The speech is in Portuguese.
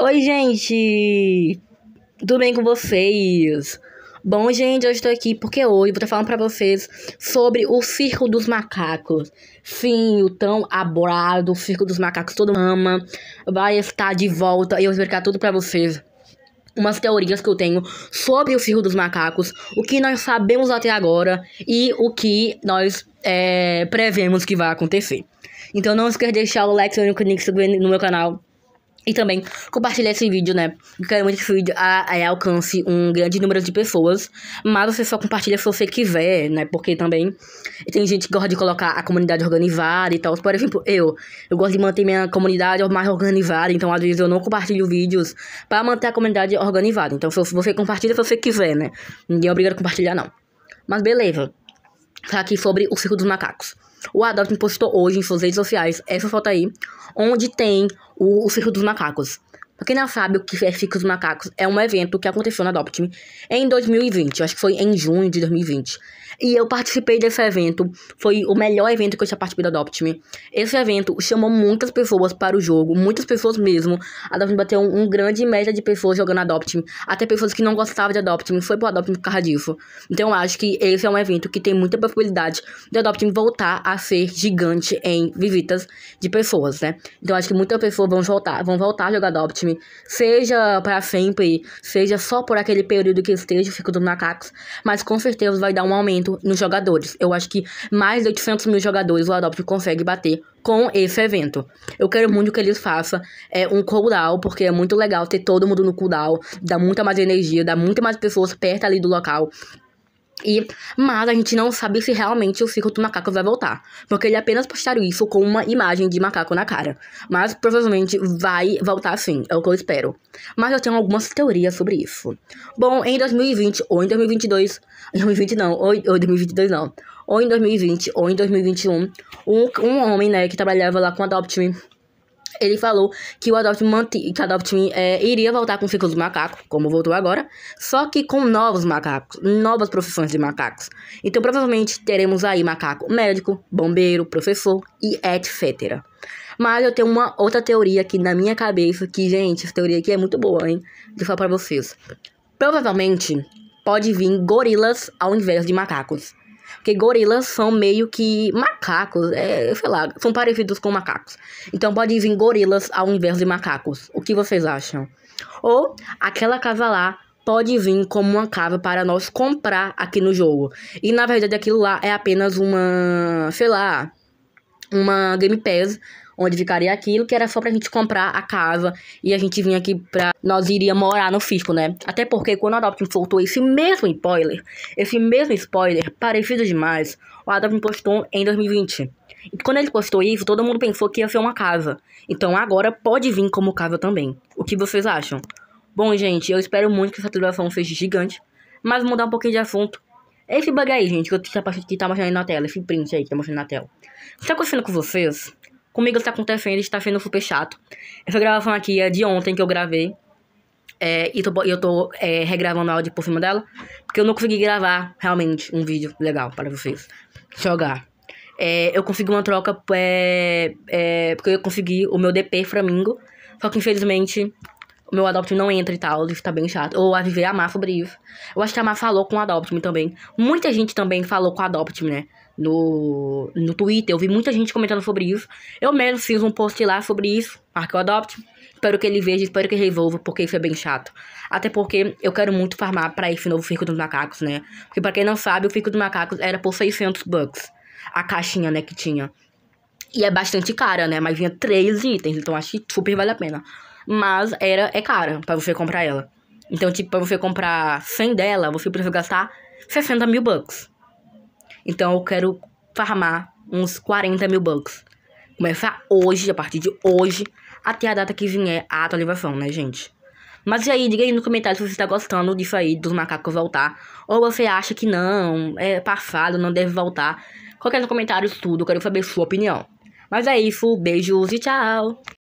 Oi, gente! Tudo bem com vocês? Bom, gente, eu estou aqui porque hoje vou estar falando para vocês sobre o Circo dos Macacos. Sim, o tão aborado Circo dos Macacos, todo ama, vai estar de volta e eu vou explicar tudo para vocês. Umas teorias que eu tenho sobre o Circo dos Macacos, o que nós sabemos até agora e o que nós é, prevemos que vai acontecer. Então não esqueça de deixar o like no, no meu canal e também compartilhar esse vídeo, né? Eu quero muito que esse vídeo a, ah, a, é, alcance um grande número de pessoas. Mas você só compartilha se você quiser, né? Porque também tem gente que gosta de colocar a comunidade organizada e tal. Por exemplo, eu. Eu gosto de manter minha comunidade mais organizada. Então, às vezes, eu não compartilho vídeos para manter a comunidade organizada. Então, se você compartilha se você quiser, né? Ninguém é obrigado a compartilhar, não. Mas beleza. Tá aqui sobre o Circo dos Macacos. O Adalton postou hoje em suas redes sociais essa foto aí, onde tem o, o Circo dos Macacos. Pra quem não né, sabe o que é Fica os Macacos, é um evento que aconteceu na Adopt Me em 2020, acho que foi em junho de 2020. E eu participei desse evento, foi o melhor evento que eu já participei da Adopt Me. Esse evento chamou muitas pessoas para o jogo, muitas pessoas mesmo. A Adopt Me bateu um, um grande média de pessoas jogando Adopt Me, até pessoas que não gostavam de Adopt Me, foi pro Adopt Me por causa disso. Então eu acho que esse é um evento que tem muita possibilidade de Adopt Me voltar a ser gigante em visitas de pessoas, né? Então eu acho que muitas pessoas vão voltar, vão voltar a jogar Adopt Me seja para sempre, seja só por aquele período que esteja ficando macacos, mas com certeza vai dar um aumento nos jogadores. Eu acho que mais de 800 mil jogadores o Adopt consegue bater com esse evento. Eu quero muito que eles façam é, um cooldown, porque é muito legal ter todo mundo no cooldown, dá muita mais energia, dá muita mais pessoas perto ali do local. E, mas a gente não sabe se realmente o ciclo do macaco vai voltar, porque ele apenas postaram isso com uma imagem de macaco na cara. Mas provavelmente vai voltar sim, é o que eu espero. Mas eu tenho algumas teorias sobre isso. Bom, em 2020 ou em 2022, em 2020 não, ou, ou 2022 não, ou em 2020 ou em 2021, um, um homem, né, que trabalhava lá com a Adopt Me, ele falou que o Adopt, manti, que Adopt Me é, iria voltar com o ciclo do macaco, como voltou agora, só que com novos macacos, novas profissões de macacos. Então, provavelmente, teremos aí macaco médico, bombeiro, professor e etc. Mas eu tenho uma outra teoria aqui na minha cabeça, que, gente, essa teoria aqui é muito boa, hein? De falar pra vocês. Provavelmente, pode vir gorilas ao invés de macacos. Porque gorilas são meio que macacos, é, sei lá, são parecidos com macacos. Então pode vir gorilas ao invés de macacos. O que vocês acham? Ou aquela casa lá pode vir como uma casa para nós comprar aqui no jogo. E na verdade aquilo lá é apenas uma, sei lá, uma Game Pass onde ficaria aquilo, que era só pra gente comprar a casa e a gente vinha aqui pra. Nós iria morar no fisco, né? Até porque quando o Adoptin soltou esse mesmo spoiler, esse mesmo spoiler, parecido demais, o Adoptin postou em 2020. E quando ele postou isso, todo mundo pensou que ia ser uma casa. Então agora pode vir como casa também. O que vocês acham? Bom, gente, eu espero muito que essa atualização seja gigante. Mas mudar um pouquinho de assunto. Esse bug aí, gente, que, eu, tá, que tá mostrando na tela, esse print aí que tá mostrando na tela. Tá acontecendo com vocês Comigo está acontecendo, está sendo super chato. Essa gravação aqui é de ontem que eu gravei. É, e tô, eu tô é, regravando áudio por cima dela. Porque eu não consegui gravar realmente um vídeo legal para vocês. Jogar. É, eu consegui uma troca. É, é, porque eu consegui o meu DP Flamingo. Só que infelizmente o meu Adoptme não entra e tal, isso tá bem chato. Ou a Vivi e é a Mar sobre isso. Eu acho que a Mar falou com o Adoptme também. Muita gente também falou com o Adoptme, né? no, no Twitter. Eu vi muita gente comentando sobre isso. Eu mesmo fiz um post lá sobre isso, Marco Adopt. Espero que ele veja, espero que resolva, porque isso é bem chato. Até porque eu quero muito farmar para esse novo Circo dos Macacos, né? Porque para quem não sabe, o Circo dos Macacos era por 600 bucks. A caixinha, né, que tinha. E é bastante cara, né? Mas vinha três itens, então acho que super vale a pena. Mas era, é cara para você comprar ela. Então, tipo, pra você comprar 100 dela, você precisa gastar 60 mil bucks. Então eu quero farmar uns 40 mil bucks. Começar hoje, a partir de hoje, até a data que vier a atualização, né, gente? Mas e aí, diga aí no comentário se você tá gostando disso aí, dos macacos voltar. Ou você acha que não, é passado, não deve voltar. Coloque comentário tudo, quero saber sua opinião. Mas é isso, beijos e tchau!